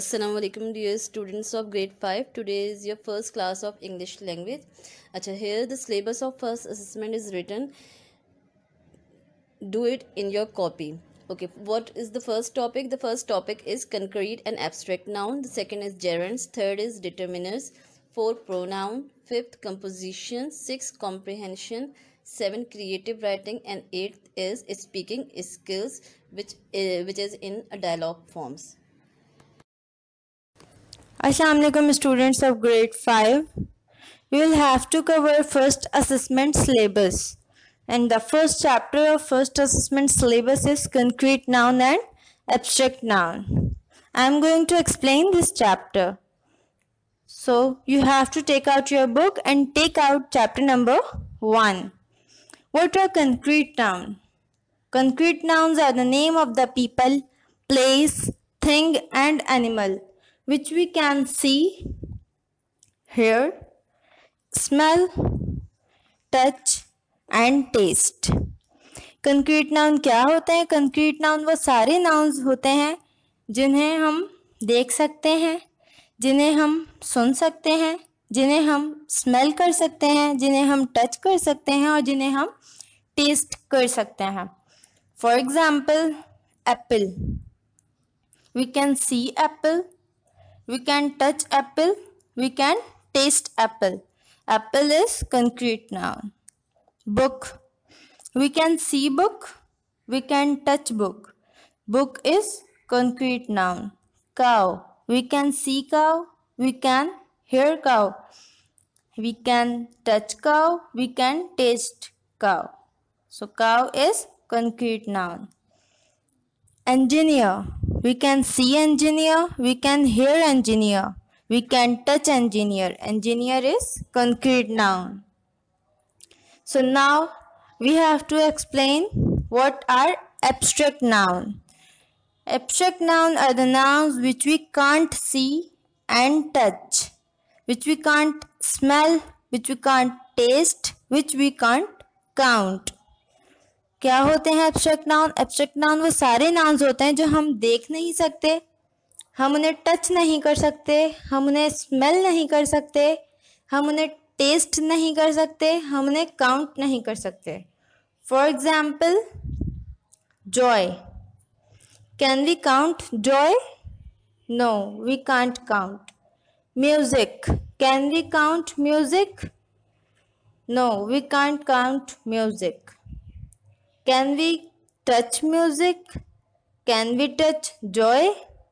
Assalamualaikum dear students of grade 5 today is your first class of English language अच्छा here the syllabus of first assessment is written do it in your copy okay what is the first topic the first topic is concrete and abstract noun the second is gerunds third is determiners fourth pronoun fifth composition sixth comprehension Seventh creative writing and eighth is speaking skills which uh, which is in a dialogue forms Assalamualaikum students of grade 5. You will have to cover first assessment syllabus. And the first chapter of first assessment syllabus is concrete noun and abstract noun. I am going to explain this chapter. So you have to take out your book and take out chapter number 1. What are concrete noun? Concrete nouns are the name of the people, place, thing and animal which we can see, hear, smell, touch and taste concrete noun क्या होते हैं concrete noun वो सारे nouns होते हैं जिन्हें हम देख सकते हैं जिन्हें हम सुन सकते हैं जिन्हें हम स्मेल कर सकते हैं जिन्हें हम टच कर सकते हैं और जिन्हें हम टेस्ट कर सकते हैं for example apple we can see apple We can touch apple. We can taste apple. Apple is concrete noun. Book. We can see book. We can touch book. Book is concrete noun. Cow. We can see cow. We can hear cow. We can touch cow. We can taste cow. So cow is concrete noun. Engineer. We can see engineer, we can hear engineer, we can touch engineer. Engineer is concrete noun. So now we have to explain what are abstract noun. Abstract noun are the nouns which we can't see and touch, which we can't smell, which we can't taste, which we can't count. क्या होते हैं abstract noun abstract noun वो सारे nouns होते हैं जो हम देख नहीं सकते हम उन्हें टच नहीं कर सकते हम उन्हें स्मेल नहीं कर सकते हम उन्हें टेस्ट नहीं कर सकते हम उन्हें काउंट नहीं कर सकते for example joy can we count joy no we can't count music can we count music no we can't count music Can we touch music? Can we touch joy?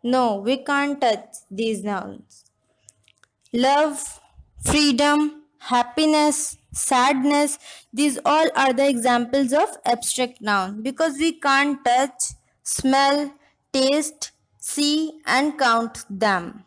No, we can't touch these nouns. Love, freedom, happiness, sadness, these all are the examples of abstract noun because we can't touch, smell, taste, see and count them.